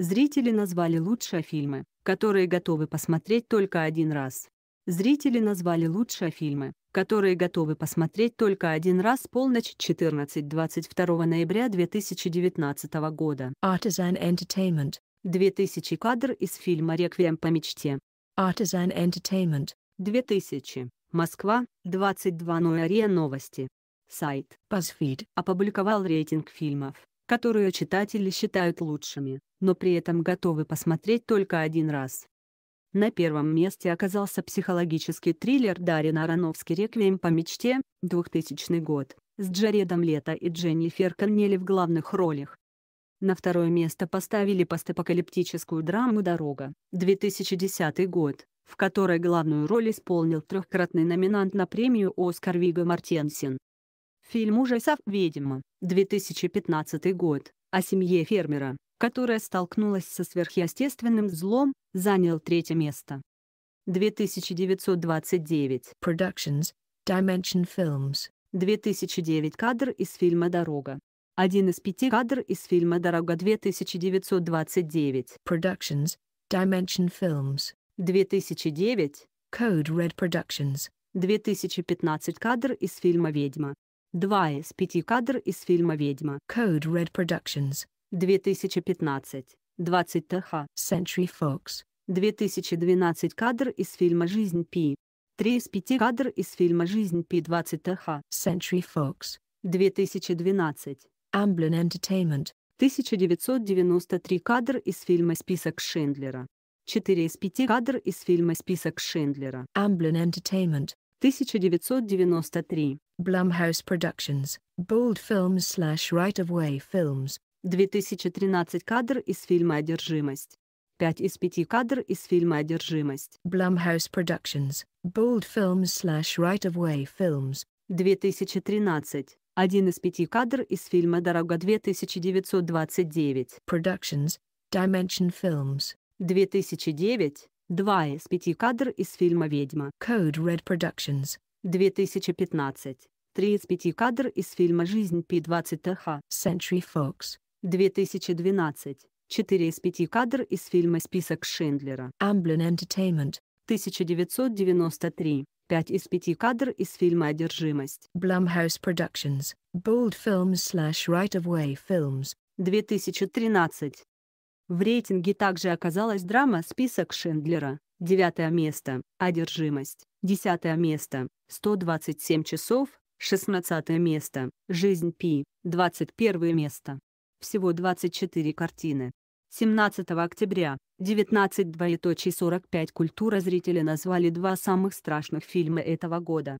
Зрители назвали лучшие фильмы, которые готовы посмотреть только один раз. Зрители назвали лучшие фильмы, которые готовы посмотреть только один раз полночь 14 22 ноября 2019 года. Artisan Entertainment. 2000 кадр из фильма «Реквием по мечте». Artisan Entertainment. 2000. Москва, 22 ноября новости. Сайт BuzzFeed опубликовал рейтинг фильмов, которые читатели считают лучшими, но при этом готовы посмотреть только один раз. На первом месте оказался психологический триллер Дарина Аронофски «Реквием по мечте», 2000 год, с Джаредом Лето и Дженнифер Коннелли в главных ролях. На второе место поставили постапокалиптическую драму «Дорога», 2010 год, в которой главную роль исполнил трехкратный номинант на премию «Оскар» Виго Мартенсен. Фильм ужасов «Ведьма», 2015 год, о семье фермера, которая столкнулась со сверхъестественным злом, занял третье место. 2929 Productions, Dimension Films. 2009 кадр из фильма «Дорога». Один из пяти кадр из фильма «Дорога» 2929 Productions, Dimension Films. 2009 Code Red Productions. 2015 кадр из фильма «Ведьма». Два из пяти кадр из фильма «Ведьма». Code Red Productions. 2015. 20 ТХ. Century Fox. 2012 кадр из фильма «Жизнь Пи». Три из пяти кадр из фильма «Жизнь Пи» 20 ТХ. Century Fox. 2012. Amblin Entertainment. 1993 кадр из фильма «Список Шиндлера». 4 из 5 кадр из фильма «Список Шиндлера». Amblin Entertainment. 1993. Blumhouse Productions, Bold Films slash Right of Way Films. 2013 кадр из фильма «Одержимость». 5 из 5 кадр из фильма «Одержимость». Blumhouse Productions, Bold Films slash Right of Way Films. 2013. Один из пяти кадр из фильма «Дорога 1929». Productions, Dimension Films. 2009. Два из пяти кадр из фильма «Ведьма». Code Red Productions. 2015. Три из пяти кадр из фильма «Жизнь Пи-20ТХ». Century Fox. 2012. Четыре из пяти кадр из фильма «Список Шиндлера». Amblin Entertainment. 1993. Пять из пяти кадр из фильма «Одержимость». Blumhouse Productions. Bold Films slash Right of Way Films. 2013. В рейтинге также оказалась драма «Список Шиндлера», девятое место, «Одержимость», десятое место, 127 часов, шестнадцатое место, «Жизнь Пи», 21 место. Всего 24 картины. 17 октября, 19 45 культура зрители назвали два самых страшных фильма этого года.